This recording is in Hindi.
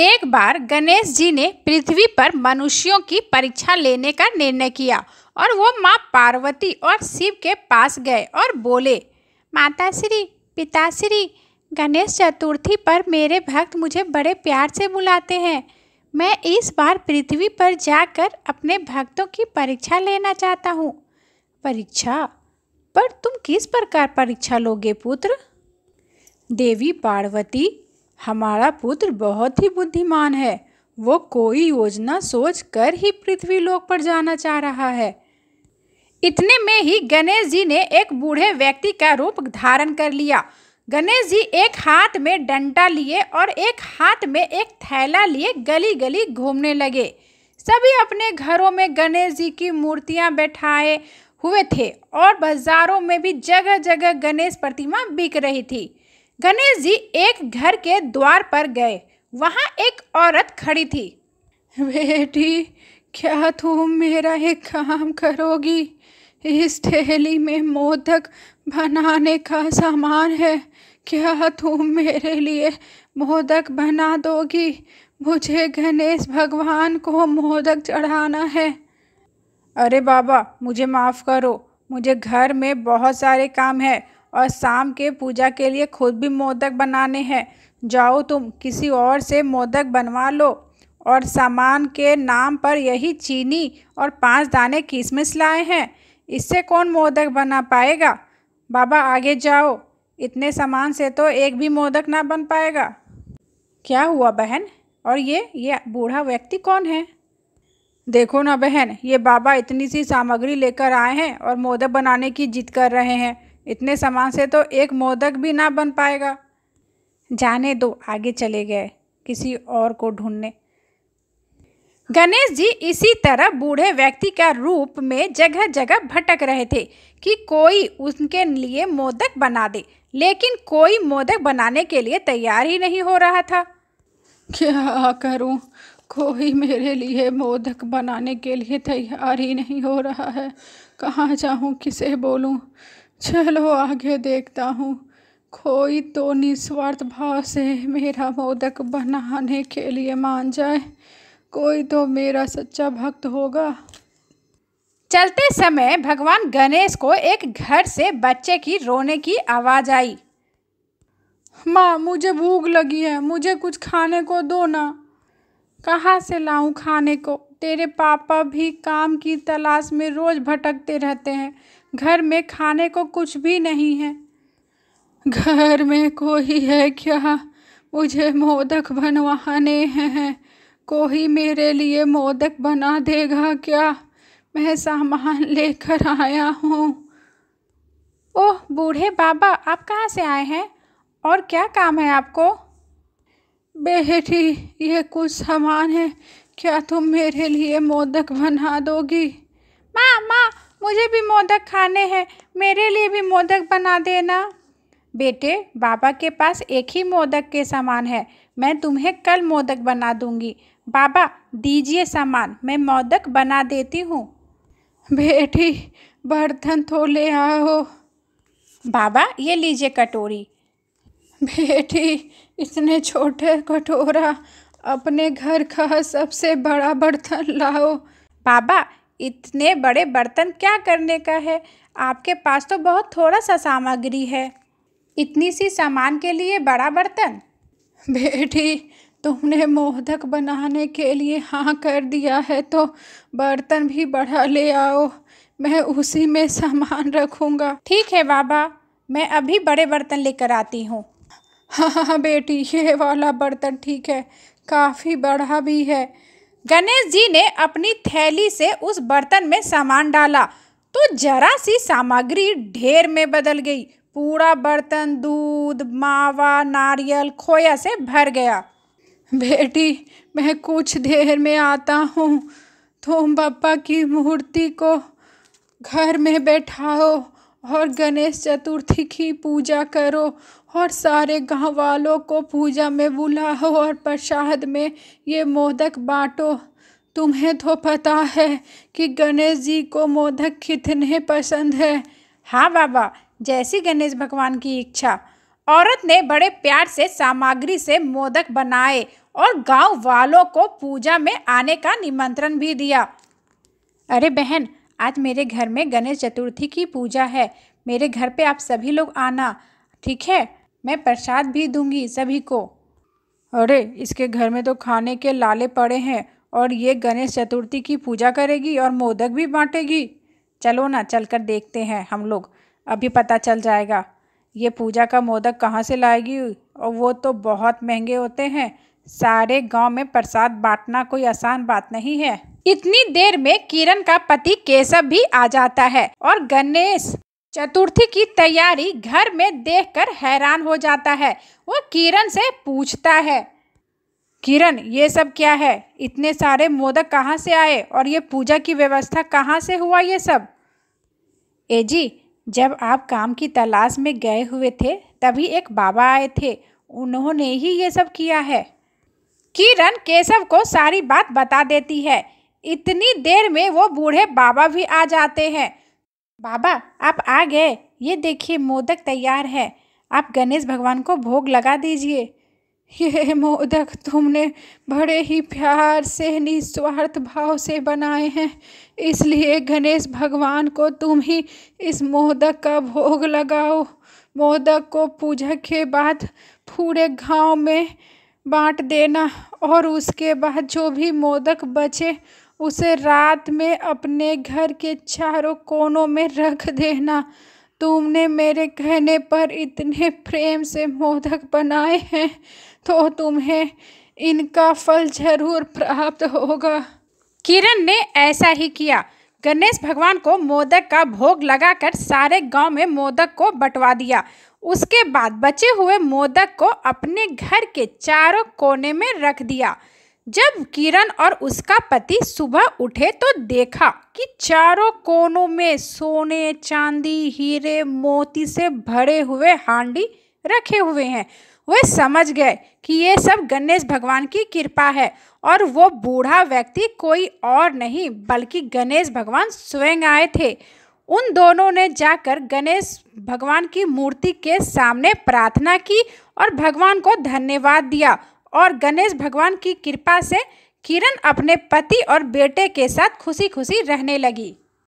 एक बार गणेश जी ने पृथ्वी पर मनुष्यों की परीक्षा लेने का निर्णय किया और वो माँ पार्वती और शिव के पास गए और बोले माता श्री पिताश्री गणेश चतुर्थी पर मेरे भक्त मुझे बड़े प्यार से बुलाते हैं मैं इस बार पृथ्वी पर जाकर अपने भक्तों की परीक्षा लेना चाहता हूँ परीक्षा पर तुम किस प्रकार परीक्षा लोगे पुत्र देवी पार्वती हमारा पुत्र बहुत ही बुद्धिमान है वो कोई योजना सोच कर ही पृथ्वी लोक पर जाना चाह रहा है इतने में ही गणेश जी ने एक बूढ़े व्यक्ति का रूप धारण कर लिया गणेश जी एक हाथ में डंडा लिए और एक हाथ में एक थैला लिए गली गली घूमने लगे सभी अपने घरों में गणेश जी की मूर्तियां बैठाए हुए थे और बाजारों में भी जगह जगह गणेश प्रतिमा बिक रही थी गणेश जी एक घर के द्वार पर गए वहाँ एक औरत खड़ी थी बेटी क्या तुम मेरा एक काम करोगी इस थैली में मोदक बनाने का सामान है क्या तुम मेरे लिए मोदक बना दोगी मुझे गणेश भगवान को मोदक चढ़ाना है अरे बाबा मुझे माफ़ करो मुझे घर में बहुत सारे काम है और शाम के पूजा के लिए खुद भी मोदक बनाने हैं जाओ तुम किसी और से मोदक बनवा लो और सामान के नाम पर यही चीनी और पांच दाने किशमिश लाए हैं इससे कौन मोदक बना पाएगा बाबा आगे जाओ इतने सामान से तो एक भी मोदक ना बन पाएगा क्या हुआ बहन और ये ये बूढ़ा व्यक्ति कौन है देखो ना बहन ये बाबा इतनी सी सामग्री लेकर आए हैं और मोदक बनाने की जिद कर रहे हैं इतने सामान से तो एक मोदक भी ना बन पाएगा जाने दो आगे चले गए किसी और को ढूंढने गणेश जी इसी तरह बूढ़े व्यक्ति का रूप में जगह जगह भटक रहे थे कि कोई उनके लिए मोदक बना दे लेकिन कोई मोदक बनाने के लिए तैयार ही नहीं हो रहा था क्या करूं कोई मेरे लिए मोदक बनाने के लिए तैयार ही नहीं हो रहा है कहाँ जाऊं किसे बोलूं चलो आगे देखता हूँ कोई तो निस्वार्थ भाव से मेरा मोदक बनाने के लिए मान जाए कोई तो मेरा सच्चा भक्त होगा चलते समय भगवान गणेश को एक घर से बच्चे की रोने की आवाज़ आई माँ मुझे भूख लगी है मुझे कुछ खाने को दो ना कहाँ से लाऊं खाने को तेरे पापा भी काम की तलाश में रोज़ भटकते रहते हैं घर में खाने को कुछ भी नहीं है घर में कोई है क्या मुझे मोदक बनवाने हैं कोई मेरे लिए मोदक बना देगा क्या मैं सामान लेकर आया हूँ ओह बूढ़े बाबा आप कहाँ से आए हैं और क्या काम है आपको बेटी ये कुछ सामान है क्या तुम मेरे लिए मोदक बना दोगी माँ माँ मुझे भी मोदक खाने हैं मेरे लिए भी मोदक बना देना बेटे बाबा के पास एक ही मोदक के सामान है मैं तुम्हें कल मोदक बना दूंगी बाबा दीजिए सामान मैं मोदक बना देती हूँ बेटी बर्तन तो ले आओ बाबा ये लीजिए कटोरी बेटी इतने छोटे कटोरा अपने घर का सबसे बड़ा बर्तन लाओ बाबा इतने बड़े बर्तन क्या करने का है आपके पास तो बहुत थोड़ा सा सामग्री है इतनी सी सामान के लिए बड़ा बर्तन बेटी तुमने मोदक बनाने के लिए हाँ कर दिया है तो बर्तन भी बड़ा ले आओ मैं उसी में सामान रखूँगा ठीक है बाबा मैं अभी बड़े बर्तन लेकर आती हूँ हाँ हाँ, हाँ बेटी ये वाला बर्तन ठीक है काफ़ी बड़ा भी है गणेश जी ने अपनी थैली से उस बर्तन में सामान डाला तो जरा सी सामग्री ढेर में बदल गई पूरा बर्तन दूध मावा नारियल खोया से भर गया बेटी मैं कुछ देर में आता हूँ तुम तो की मूर्ति को घर में बैठाओ और गणेश चतुर्थी की पूजा करो और सारे गाँव वालों को पूजा में बुलाओ और प्रसाद में ये मोदक बाँटो तुम्हें तो पता है कि गणेश जी को मोदक कितने पसंद है हाँ बाबा जैसी गणेश भगवान की इच्छा औरत ने बड़े प्यार से सामग्री से मोदक बनाए और गांव वालों को पूजा में आने का निमंत्रण भी दिया अरे बहन आज मेरे घर में गणेश चतुर्थी की पूजा है मेरे घर पे आप सभी लोग आना ठीक है मैं प्रसाद भी दूंगी सभी को अरे इसके घर में तो खाने के लाले पड़े हैं और ये गणेश चतुर्थी की पूजा करेगी और मोदक भी बांटेगी चलो ना चल कर देखते हैं हम लोग अभी पता चल जाएगा ये पूजा का मोदक कहाँ से लाएगी और वो तो बहुत महंगे होते हैं सारे गांव में प्रसाद बांटना कोई आसान बात नहीं है इतनी देर में किरण का पति केशव भी आ जाता है और गणेश चतुर्थी की तैयारी घर में देखकर हैरान हो जाता है वो किरण से पूछता है किरण ये सब क्या है इतने सारे मोदक कहाँ से आए और ये पूजा की व्यवस्था कहाँ से हुआ ये सब ए जी जब आप काम की तलाश में गए हुए थे तभी एक बाबा आए थे उन्होंने ही ये सब किया है किरण केशव को सारी बात बता देती है इतनी देर में वो बूढ़े बाबा भी आ जाते हैं बाबा आप आ गए ये देखिए मोदक तैयार है आप गणेश भगवान को भोग लगा दीजिए ये मोदक तुमने बड़े ही प्यार से निस्वार्थ भाव से बनाए हैं इसलिए गणेश भगवान को तुम ही इस मोदक का भोग लगाओ मोदक को पूजा के बाद पूरे गांव में बाँट देना और उसके बाद जो भी मोदक बचे उसे रात में अपने घर के चारों कोनों में रख देना तुमने मेरे कहने पर इतने प्रेम से मोदक बनाए हैं तो तुम्हें इनका फल जरूर प्राप्त होगा किरण ने ऐसा ही किया गणेश भगवान को मोदक का भोग लगाकर सारे गांव में मोदक को बटवा दिया उसके बाद बचे हुए मोदक को अपने घर के चारों कोने में रख दिया जब किरण और उसका पति सुबह उठे तो देखा कि चारों कोनों में सोने चांदी हीरे मोती से भरे हुए हांडी रखे हुए हैं वे समझ गए कि ये सब गणेश भगवान की कृपा है और वो बूढ़ा व्यक्ति कोई और नहीं बल्कि गणेश भगवान स्वयं आए थे उन दोनों ने जाकर गणेश भगवान की मूर्ति के सामने प्रार्थना की और भगवान को धन्यवाद दिया और गणेश भगवान की कृपा से किरण अपने पति और बेटे के साथ खुशी खुशी रहने लगी